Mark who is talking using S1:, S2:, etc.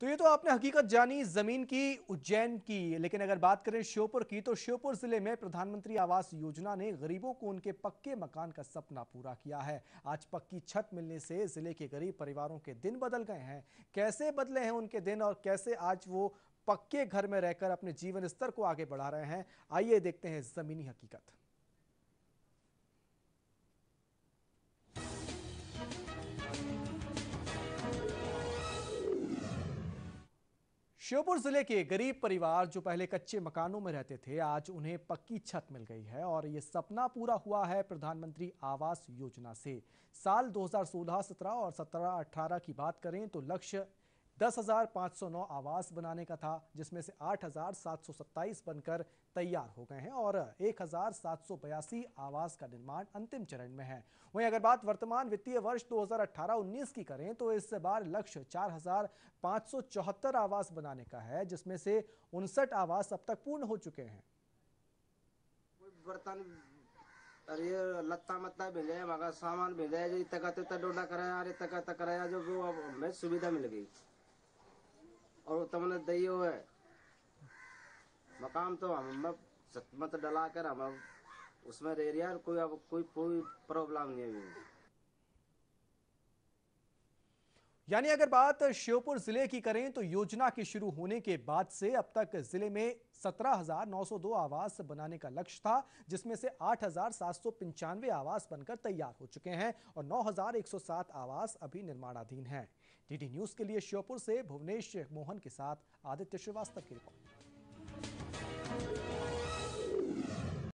S1: तो ये तो आपने हकीकत जानी जमीन की उज्जैन की लेकिन अगर बात करें श्योपुर की तो श्योपुर जिले में प्रधानमंत्री आवास योजना ने गरीबों को उनके पक्के मकान का सपना पूरा किया है आज पक्की छत मिलने से जिले के गरीब परिवारों के दिन बदल गए हैं कैसे बदले हैं उनके दिन और कैसे आज वो पक्के घर में रहकर अपने जीवन स्तर को आगे बढ़ा रहे हैं आइए देखते हैं जमीनी हकीकत श्योपुर जिले के गरीब परिवार जो पहले कच्चे मकानों में रहते थे आज उन्हें पक्की छत मिल गई है और ये सपना पूरा हुआ है प्रधानमंत्री आवास योजना से साल 2016-17 और 17-18 की बात करें तो लक्ष्य 10,509 आवास बनाने का था जिसमें से 8,727 बनकर तैयार हो गए हैं और एक आवास का निर्माण अंतिम चरण में है वहीं अगर बात वर्तमान वित्तीय वर्ष 2018-19 की करें तो इस बार लक्ष्य 4,574 आवास बनाने का है जिसमें से उनसठ आवास अब तक पूर्ण हो चुके हैं
S2: अरे लत्ता मत्ता भेजा है मगर सामान भेजा है जो इतना तो इतना डोडा कराया अरे तका तक कराया जो वो हमें सुविधा मिल गई और तुमने दी हो है मकाम तो हम मत डला कर हम उसमें रह रहा कोई अब कोई कोई प्रॉब्लम नहीं है
S1: यानी अगर बात श्योपुर जिले की करें तो योजना के शुरू होने के बाद से अब तक जिले में 17,902 आवास बनाने का लक्ष्य था जिसमें से आठ आवास बनकर तैयार हो चुके हैं और 9,107 आवास अभी निर्माणाधीन हैं। डीडी न्यूज के लिए श्योपुर से भुवनेश मोहन के साथ आदित्य श्रीवास्तव की रिपोर्ट